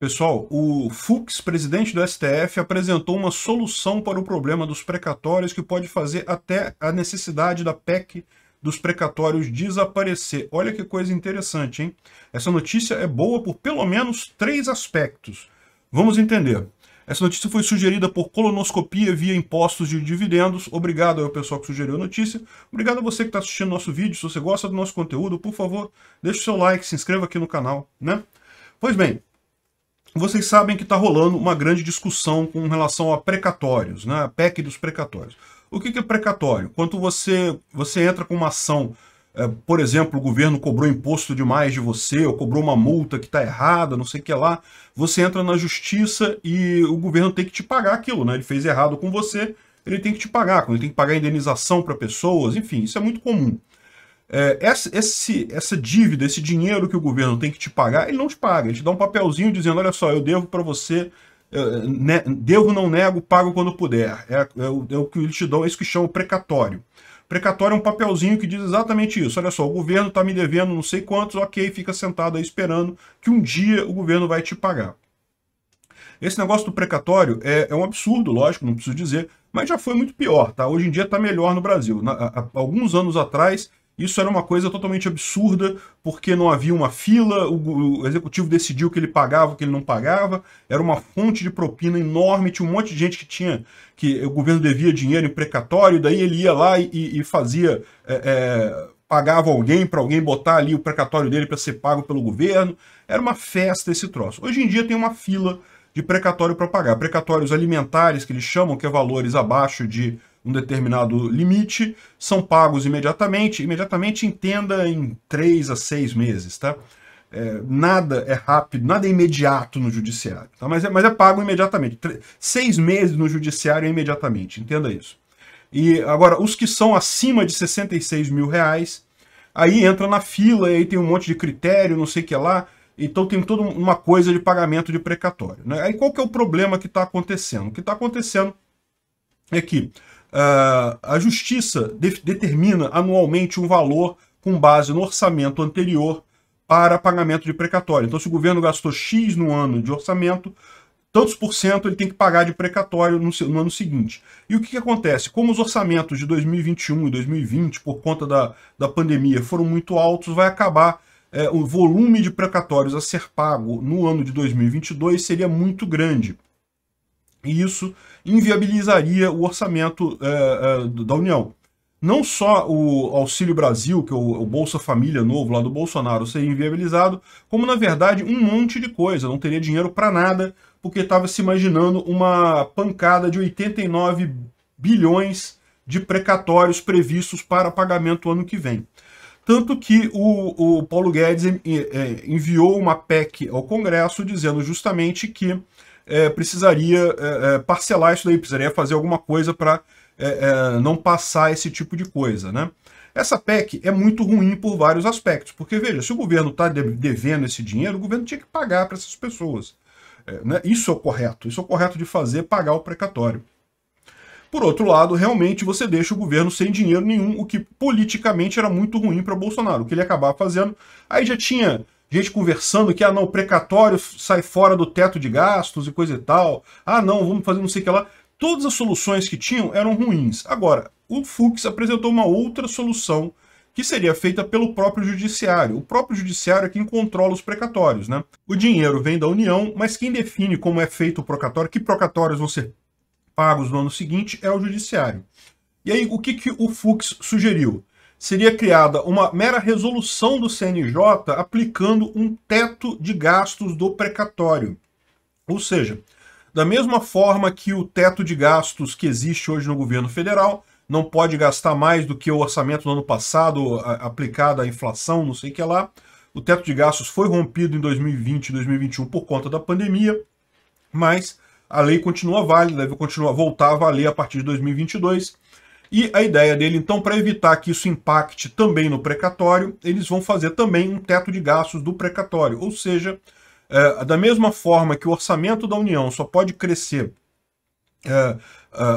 Pessoal, o Fux, presidente do STF, apresentou uma solução para o problema dos precatórios que pode fazer até a necessidade da PEC dos precatórios desaparecer. Olha que coisa interessante, hein? Essa notícia é boa por pelo menos três aspectos. Vamos entender. Essa notícia foi sugerida por colonoscopia via impostos de dividendos. Obrigado ao pessoal que sugeriu a notícia. Obrigado a você que está assistindo nosso vídeo. Se você gosta do nosso conteúdo, por favor, deixe o seu like, se inscreva aqui no canal, né? Pois bem, vocês sabem que está rolando uma grande discussão com relação a precatórios, né? a PEC dos precatórios. O que, que é precatório? Quando você, você entra com uma ação, é, por exemplo, o governo cobrou imposto demais de você, ou cobrou uma multa que está errada, não sei o que lá, você entra na justiça e o governo tem que te pagar aquilo, né? Ele fez errado com você, ele tem que te pagar, ele tem que pagar indenização para pessoas, enfim, isso é muito comum. É, essa, esse, essa dívida, esse dinheiro que o governo tem que te pagar, ele não te paga. Ele te dá um papelzinho dizendo, olha só, eu devo para você, né, devo, não nego, pago quando puder. É, é, o, é o que eles te dão, é isso que chama precatório. Precatório é um papelzinho que diz exatamente isso. Olha só, o governo está me devendo não sei quantos, ok, fica sentado aí esperando que um dia o governo vai te pagar. Esse negócio do precatório é, é, um absurdo, lógico, não preciso dizer, mas já foi muito pior, tá? Hoje em dia está melhor no Brasil. Na, a, alguns anos atrás, isso era uma coisa totalmente absurda, porque não havia uma fila, o, o executivo decidiu que ele pagava, o que ele não pagava, era uma fonte de propina enorme, tinha um monte de gente que tinha, que o governo devia dinheiro em precatório, daí ele ia lá e, e fazia. É, é, pagava alguém para alguém botar ali o precatório dele para ser pago pelo governo. Era uma festa esse troço. Hoje em dia tem uma fila de precatório para pagar. Precatórios alimentares, que eles chamam, que é valores abaixo de um determinado limite, são pagos imediatamente. Imediatamente entenda em três a seis meses, tá? É, nada é rápido, nada é imediato no judiciário, tá? mas, é, mas é pago imediatamente. seis meses no judiciário é imediatamente, entenda isso. E agora, os que são acima de 66 mil reais, aí entra na fila, e aí tem um monte de critério, não sei o que lá, então tem toda uma coisa de pagamento de precatório. Né? Aí qual que é o problema que está acontecendo? O que está acontecendo é que Uh, a Justiça de determina anualmente um valor com base no orçamento anterior para pagamento de precatório. Então, se o governo gastou X no ano de orçamento, tantos por cento ele tem que pagar de precatório no, no ano seguinte. E o que, que, acontece? Como os orçamentos de 2021 e 2020, por conta da, da pandemia, foram muito altos, vai acabar é, o volume de precatórios a ser pago no ano de 2022 seria muito grande. E isso inviabilizaria o orçamento é, é, da União. Não só o Auxílio Brasil, que é o, o Bolsa Família novo lá do Bolsonaro, seria inviabilizado, como, na verdade, um monte de coisa. Não teria dinheiro para nada, porque estava se imaginando uma pancada de 89 bilhões de precatórios previstos para pagamento ano que vem. Tanto que o, o Paulo Guedes eh, enviou uma PEC ao Congresso dizendo justamente que é, precisaria é, é, parcelar isso daí, precisaria fazer alguma coisa para é, é, não passar esse tipo de coisa, né? Essa PEC é muito ruim por vários aspectos, porque veja, se o governo está devendo esse dinheiro, o governo tinha que pagar para essas pessoas. Né? Isso é o correto, isso é o correto de fazer, pagar o precatório. Por outro lado, realmente você deixa o governo sem dinheiro nenhum, o que politicamente era muito ruim para Bolsonaro. O que ele acabava fazendo, aí já tinha gente conversando que, ah, não, precatório sai fora do teto de gastos e coisa e tal. Ah, não, vamos fazer não sei o que lá. Todas as soluções que tinham eram ruins. Agora, o Fux apresentou uma outra solução que seria feita pelo próprio judiciário. O próprio judiciário é quem controla os precatórios, né? O dinheiro vem da União, mas quem define como é feito o precatório, que precatórios vão ser pagos no ano seguinte, é o judiciário. E aí, o que, que o Fux sugeriu? seria criada uma mera resolução do CNJ aplicando um teto de gastos do precatório. Ou seja, da mesma forma que o teto de gastos que existe hoje no governo federal não pode gastar mais do que o orçamento do ano passado aplicado à inflação, não sei o que lá. O teto de gastos foi rompido em 2020 e 2021 por conta da pandemia, mas a lei continua válida, deve continuar voltar a valer a partir de 2022 e a ideia dele, então, para evitar que isso impacte também no precatório, eles vão fazer também um teto de gastos do precatório. Ou seja, é, da mesma forma que o orçamento da União só pode crescer é, é,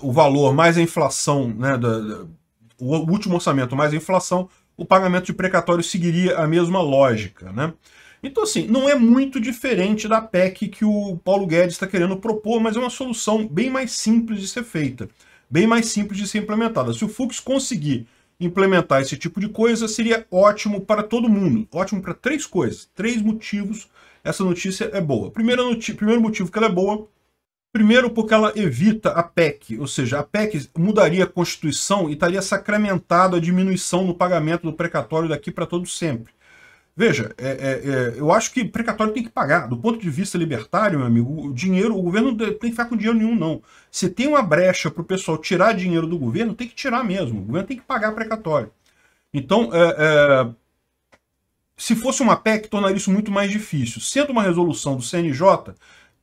o valor mais a inflação, né, da, da, o último orçamento mais a inflação, o pagamento de precatório seguiria a mesma lógica. Né? Então, assim, não é muito diferente da PEC que o Paulo Guedes está querendo propor, mas é uma solução bem mais simples de ser feita bem mais simples de ser implementada. Se o Fux conseguir implementar esse tipo de coisa, seria ótimo para todo mundo. Ótimo para três coisas, três motivos essa notícia é boa. Primeiro, primeiro motivo que ela é boa, primeiro porque ela evita a PEC, ou seja, a PEC mudaria a Constituição e estaria sacramentado a diminuição no pagamento do precatório daqui para todo sempre. Veja, é, é, é, eu acho que precatório tem que pagar. Do ponto de vista libertário, meu amigo, o dinheiro, o governo não tem que ficar com dinheiro nenhum, não. Se tem uma brecha para o pessoal tirar dinheiro do governo, tem que tirar mesmo. O governo tem que pagar precatório. Então, é, é se fosse uma PEC, tornaria isso muito mais difícil. Sendo uma resolução do CNJ,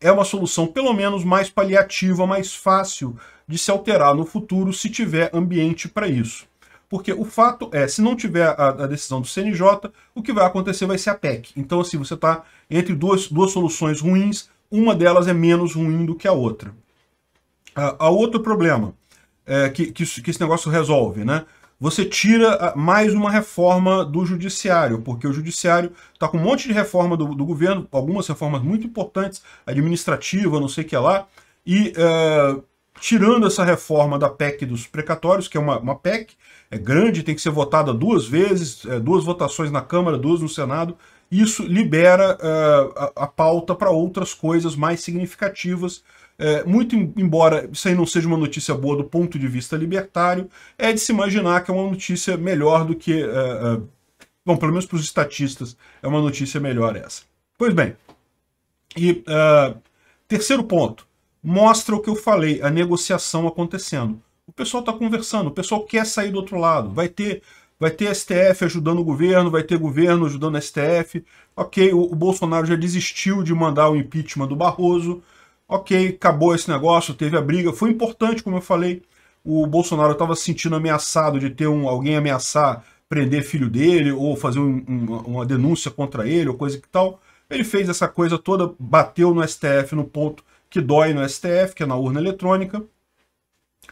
é uma solução pelo menos mais paliativa, mais fácil de se alterar no futuro se tiver ambiente para isso. Porque o fato é, se não tiver a, a, decisão do CNJ, o que vai acontecer vai ser a PEC. Então, assim, você está entre duas, duas soluções ruins, uma delas é menos ruim do que a outra. A, outro problema é, que, que, que, esse negócio resolve, né? Você tira mais uma reforma do judiciário, porque o judiciário está com um monte de reforma do, do, governo, algumas reformas muito importantes, administrativa, não sei o que lá, e uh, tirando essa reforma da PEC dos precatórios, que é uma, uma PEC, é grande, tem que ser votada duas vezes, é, duas votações na Câmara, duas no Senado, isso libera é, a, a, pauta para outras coisas mais significativas. É, muito embora isso aí não seja uma notícia boa do ponto de vista libertário, é de se imaginar que é uma notícia melhor do que. É, é, bom, pelo menos para os estatistas, é uma notícia melhor essa. Pois bem, e terceiro ponto mostra o que eu falei, a negociação acontecendo. O pessoal está conversando, o pessoal quer sair do outro lado. Vai ter, vai ter STF ajudando o governo, vai ter governo ajudando o STF. Ok, o, o Bolsonaro já desistiu de mandar o impeachment do Barroso. Ok, acabou esse negócio, teve a briga. Foi importante, como eu falei. O Bolsonaro estava se sentindo ameaçado de ter um, alguém ameaçar prender filho dele ou fazer um, um, uma denúncia contra ele ou coisa que tal. Ele fez essa coisa toda, bateu no STF no ponto que dói no STF, que é na urna eletrônica,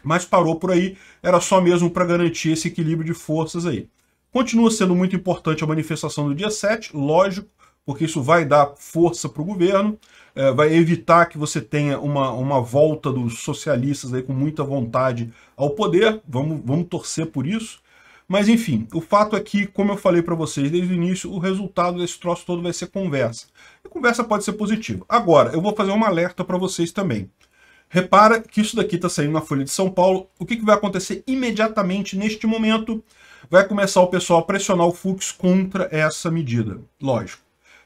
mas parou por aí, era só mesmo para garantir esse equilíbrio de forças aí. Continua sendo muito importante a manifestação do dia 7, lógico, porque isso vai dar força para o governo, é, vai evitar que você tenha uma, uma volta dos socialistas aí com muita vontade ao poder, vamos, vamos torcer por isso, mas enfim, o fato é que, como eu falei para vocês desde o início, o resultado desse troço todo vai ser conversa. E conversa pode ser positiva. Agora, eu vou fazer um alerta para vocês também. Repara que isso daqui está saindo na Folha de São Paulo. O que, que vai acontecer imediatamente neste momento? Vai começar o pessoal a pressionar o Fux contra essa medida. Lógico.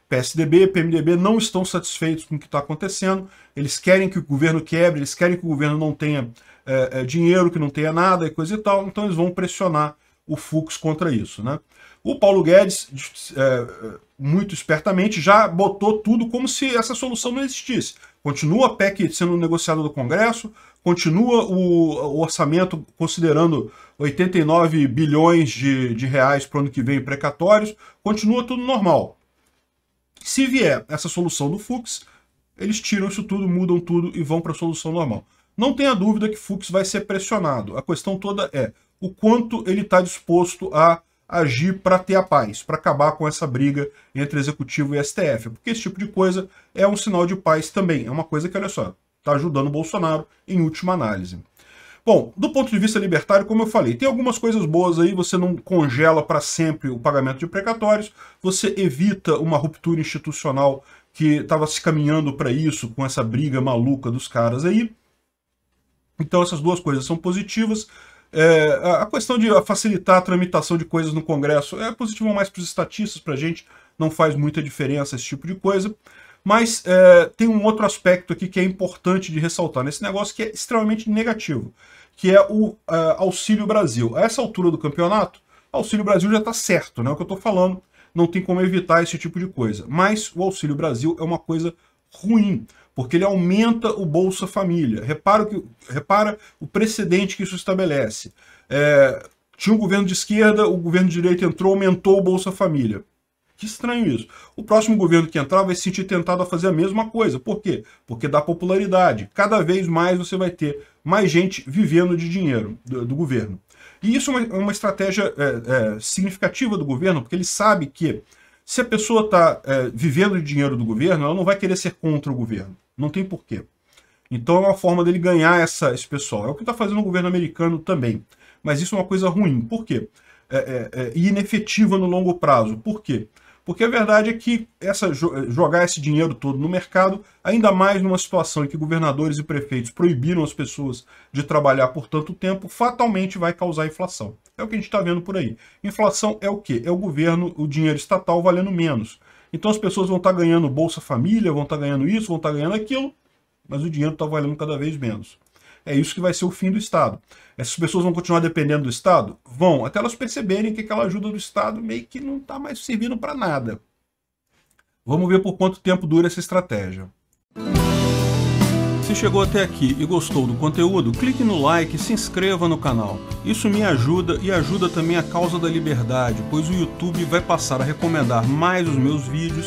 PSDB e PMDB não estão satisfeitos com o que está acontecendo, eles querem que o governo quebre, eles querem que o governo não tenha é, é, dinheiro, que não tenha nada e coisa e tal, então eles vão pressionar o Fux contra isso. Né? O Paulo Guedes, é, muito espertamente, já botou tudo como se essa solução não existisse. Continua a PEC sendo negociada no Congresso, continua o, o, orçamento considerando 89 bilhões de, de reais para o ano que vem em precatórios, continua tudo normal. Se vier essa solução do Fux, eles tiram isso tudo, mudam tudo e vão para a solução normal. Não tenha dúvida que Fux vai ser pressionado. A questão toda é o quanto ele está disposto a agir para ter a paz, para acabar com essa briga entre executivo e STF, porque esse tipo de coisa é um sinal de paz também, é uma coisa que, olha só, está ajudando o Bolsonaro em última análise. Bom, do ponto de vista libertário, como eu falei, tem algumas coisas boas aí, você não congela para sempre o pagamento de precatórios, você evita uma ruptura institucional que estava se caminhando para isso, com essa briga maluca dos caras aí. Então essas duas coisas são positivas. É, a questão de facilitar a tramitação de coisas no Congresso é positivo mais para os estatistas, para a gente não faz muita diferença esse tipo de coisa. Mas é, tem um outro aspecto aqui que é importante de ressaltar nesse negócio que é extremamente negativo, que é o é, Auxílio Brasil. A essa altura do campeonato, Auxílio Brasil já está certo, né? É o que eu estou falando, não tem como evitar esse tipo de coisa. Mas o Auxílio Brasil é uma coisa ruim, porque ele aumenta o Bolsa Família. Repara o, que, repara o precedente que isso estabelece. É, tinha um governo de esquerda, o governo de direita entrou, aumentou o Bolsa Família. Que estranho isso. O próximo governo que entrar vai se sentir tentado a fazer a mesma coisa. Por quê? Porque dá popularidade. Cada vez mais você vai ter mais gente vivendo de dinheiro do, do governo. E isso é uma, é uma estratégia é, é, significativa do governo, porque ele sabe que se a pessoa está é, vivendo de dinheiro do governo, ela não vai querer ser contra o governo. Não tem porquê. Então é uma forma dele ganhar essa, esse pessoal. É o que está fazendo o governo americano também. Mas isso é uma coisa ruim. Por quê? É, é, é inefetiva no longo prazo. Por quê? Porque porque a verdade é que essa, eh, jogar esse dinheiro todo no mercado, ainda mais numa situação em que governadores e prefeitos proibiram as pessoas de trabalhar por tanto tempo, fatalmente vai causar inflação. É o que a gente está vendo por aí. Inflação é o quê? É o governo, o dinheiro estatal valendo menos. Então as pessoas vão estar tá ganhando Bolsa Família, vão estar tá ganhando isso, vão estar tá ganhando aquilo, mas o dinheiro está valendo cada vez menos. É isso que vai ser o fim do Estado. Essas pessoas vão continuar dependendo do Estado? Vão, até elas perceberem que aquela ajuda do Estado meio que não está mais servindo para nada. Vamos ver por quanto tempo dura essa estratégia. Se chegou até aqui e gostou do conteúdo, clique no like e se inscreva no canal. Isso me ajuda e ajuda também a causa da liberdade, pois o YouTube vai passar a recomendar mais os meus vídeos